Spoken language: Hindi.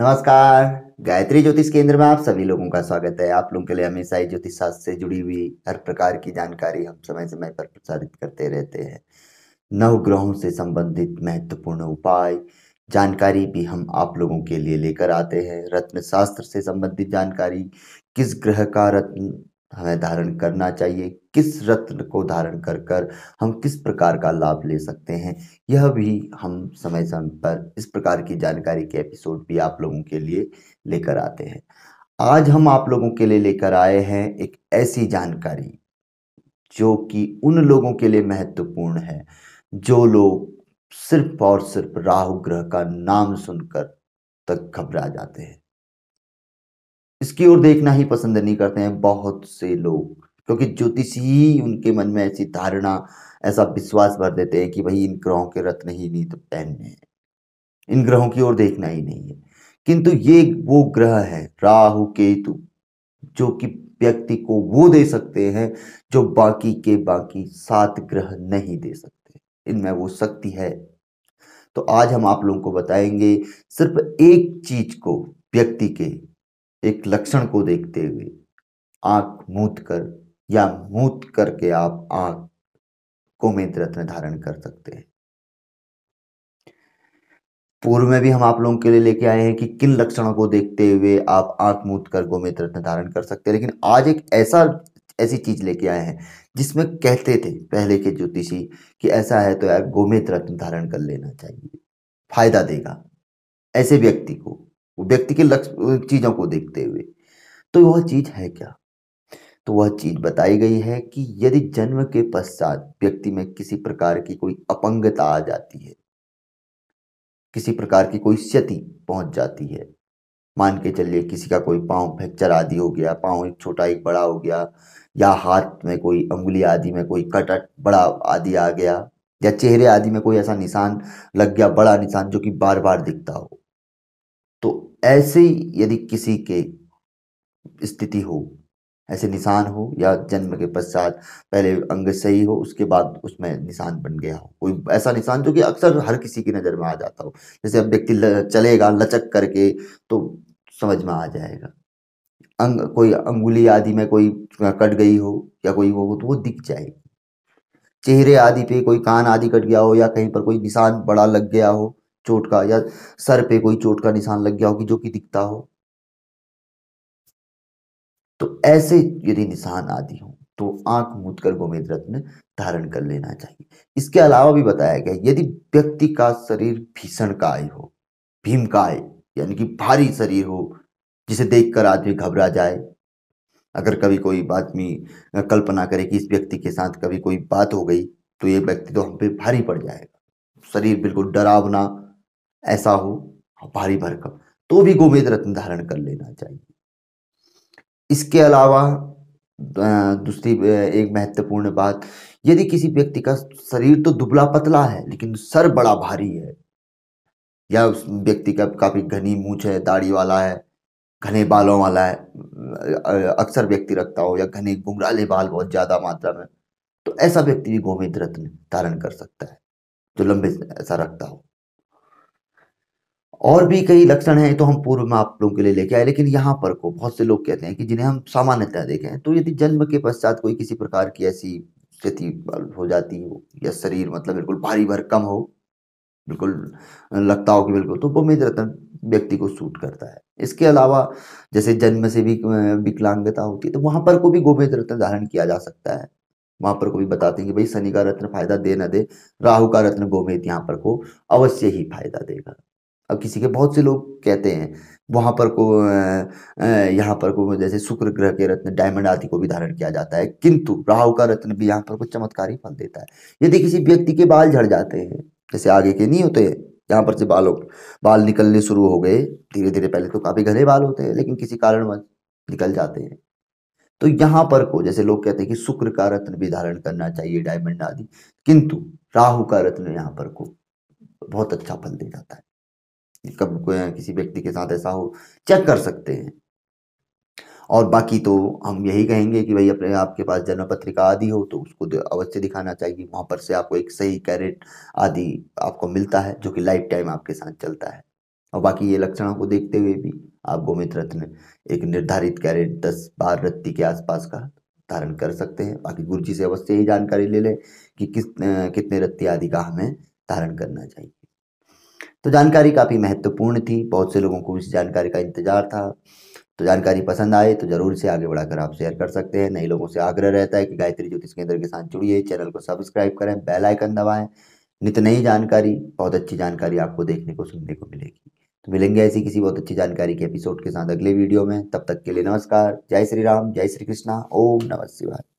नमस्कार गायत्री ज्योतिष केंद्र में आप सभी लोगों का स्वागत है आप लोगों के लिए हमेशा ही ज्योतिष शास्त्र से जुड़ी हुई हर प्रकार की जानकारी हम समय समय पर प्रसारित करते रहते हैं नव ग्रहों से संबंधित महत्वपूर्ण उपाय जानकारी भी हम आप लोगों के लिए लेकर आते हैं रत्न शास्त्र से संबंधित जानकारी किस ग्रह का रत्न हमें धारण करना चाहिए किस रत्न को धारण कर कर हम किस प्रकार का लाभ ले सकते हैं यह भी हम समय समय पर इस प्रकार की जानकारी के एपिसोड भी आप लोगों के लिए लेकर आते हैं आज हम आप लोगों के लिए लेकर आए हैं एक ऐसी जानकारी जो कि उन लोगों के लिए महत्वपूर्ण है जो लोग सिर्फ और सिर्फ राहु ग्रह का नाम सुनकर तक घबरा जाते हैं इसकी ओर देखना ही पसंद नहीं करते हैं बहुत से लोग क्योंकि ज्योतिषी ही उनके मन में ऐसी धारणा ऐसा विश्वास भर देते हैं कि भाई इन ग्रहों के रत्न ही नहीं तो पहनने हैं इन ग्रहों की ओर देखना ही नहीं है किंतु ये वो ग्रह है राहु केतु जो कि व्यक्ति को वो दे सकते हैं जो बाकी के बाकी सात ग्रह नहीं दे सकते इनमें वो शक्ति है तो आज हम आप लोगों को बताएंगे सिर्फ एक चीज को व्यक्ति के एक लक्षण को देखते हुए आंख मूत कर या मूत करके आप आंख कोमेद रत्न धारण कर सकते हैं पूर्व में भी हम आप लोगों के लिए लेके आए हैं कि किन लक्षणों को देखते हुए आप आंख मूत कर गोमेत रत्न धारण कर सकते हैं लेकिन आज एक ऐसा ऐसी चीज लेके आए हैं जिसमें कहते थे पहले के ज्योतिषी कि ऐसा है तो यार गोमेत रत्न धारण कर लेना चाहिए फायदा देगा ऐसे व्यक्ति को व्यक्ति के लक्ष्य चीज़ों को देखते हुए तो वह चीज़ है क्या तो वह चीज़ बताई गई है कि यदि जन्म के पश्चात व्यक्ति में किसी प्रकार की कोई अपंगता आ जाती है किसी प्रकार की कोई क्षति पहुंच जाती है मान के चलिए किसी का कोई पांव फ्रैक्चर आदि हो गया पाँव एक छोटा एक बड़ा हो गया या हाथ में कोई अंगुली आदि में कोई कटट बड़ा आदि आ गया या चेहरे आदि में कोई ऐसा निशान लग गया बड़ा निशान जो कि बार बार दिखता हो तो ऐसे यदि किसी के स्थिति हो ऐसे निशान हो या जन्म के पश्चात पहले अंग सही हो उसके बाद उसमें निशान बन गया हो कोई ऐसा निशान जो कि अक्सर हर किसी की नज़र में आ जाता हो जैसे अब व्यक्ति चलेगा लचक करके तो समझ में आ जाएगा अंग कोई अंगुली आदि में कोई कट गई हो या कोई वो हो तो वो दिख जाएगी चेहरे आदि पे कोई कान आदि कट गया हो या कहीं पर कोई निशान बड़ा लग गया हो चोट का या सर पे कोई चोट का निशान लग गया हो कि जो कि दिखता हो तो ऐसे यदि निशान आदि हो तो आंख मूद कर गोमेद रत्न धारण कर लेना चाहिए इसके अलावा भी बताया गया यदि व्यक्ति का शरीर भीषण काय हो भीम काय यानी कि भारी शरीर हो जिसे देखकर आदमी घबरा जाए अगर कभी कोई आदमी कल्पना करे कि इस व्यक्ति के साथ कभी कोई बात हो गई तो ये व्यक्ति तो हम पे भारी पड़ जाएगा शरीर बिल्कुल डरावना ऐसा हो भारी भरकम तो भी गोमेद रत्न धारण कर लेना चाहिए इसके अलावा दूसरी एक महत्वपूर्ण बात यदि किसी व्यक्ति का शरीर तो दुबला पतला है लेकिन सर बड़ा भारी है या उस व्यक्ति का काफ़ी घनी मूछ है दाढ़ी वाला है घने बालों वाला है अक्सर व्यक्ति रखता हो या घने गुमराले बाल बहुत ज़्यादा मात्रा में तो ऐसा व्यक्ति भी गोमेद रत्न धारण कर सकता है जो लंबे ऐसा रखता हो और भी कई लक्षण हैं तो हम पूर्व में आप लोगों के लिए लेके आए लेकिन यहाँ पर को बहुत से लोग कहते हैं कि जिन्हें हम सामान्यतः देखें तो यदि जन्म के पश्चात कोई किसी प्रकार की ऐसी स्थिति हो जाती हो या शरीर मतलब बिल्कुल भारी भर कम हो बिल्कुल लगता हो कि बिल्कुल तो वो रत्न व्यक्ति को सूट करता है इसके अलावा जैसे जन्म से भी विकलांगता होती है तो वहाँ पर को भी गोमेद रत्न धारण किया जा सकता है वहां पर को भी बताते हैं कि भाई शनि का रत्न फायदा दे ना दे राहु का रत्न गोमेद यहाँ पर को अवश्य ही फायदा देगा अब किसी के बहुत से लोग कहते हैं वहाँ पर को यहाँ पर को जैसे शुक्र ग्रह के रत्न डायमंड आदि को भी धारण किया जाता है किंतु राहु का रत्न भी यहाँ पर को चमत्कारी फल देता है यदि किसी व्यक्ति के बाल झड़ जाते हैं जैसे आगे के नहीं होते यहाँ पर से बालों बाल निकलने शुरू हो गए धीरे धीरे पहले तो काफ़ी घने बाल होते हैं लेकिन किसी कारण निकल जाते हैं तो यहाँ पर को जैसे लोग कहते हैं कि शुक्र का रत्न भी धारण करना चाहिए डायमंड आदि किंतु राहु का रत्न यहाँ पर को बहुत अच्छा फल दे जाता है कब किसी व्यक्ति के साथ ऐसा हो चेक कर सकते हैं और बाकी तो हम यही कहेंगे कि भाई अपने आपके पास जन्म पत्रिका आदि हो तो उसको अवश्य दिखाना चाहिए वहाँ पर से आपको एक सही कैरेट आदि आपको मिलता है जो कि लाइफ टाइम आपके साथ चलता है और बाकी ये लक्षणों को देखते हुए भी आप गोमित रत्न एक निर्धारित कैरेट दस बार रत्ती के आसपास का धारण कर सकते हैं बाकी गुरु जी से अवश्य ही जानकारी ले लें कि किस कितने रत्ती आदि का हमें धारण करना चाहिए तो जानकारी काफ़ी महत्वपूर्ण थी बहुत से लोगों को इस जानकारी का इंतज़ार था तो जानकारी पसंद आए तो ज़रूर से आगे बढ़ाकर आप शेयर कर सकते हैं नए लोगों से आग्रह रहता है कि गायत्री ज्योतिष केंद्र के साथ जुड़िए चैनल को सब्सक्राइब करें बेल आइकन दबाएं नित नई जानकारी बहुत अच्छी जानकारी आपको देखने को सुनने को मिलेगी तो मिलेंगे ऐसी किसी बहुत अच्छी जानकारी के एपिसोड के साथ अगले वीडियो में तब तक के लिए नमस्कार जय श्री राम जय श्री कृष्णा ओम नमः शिवाय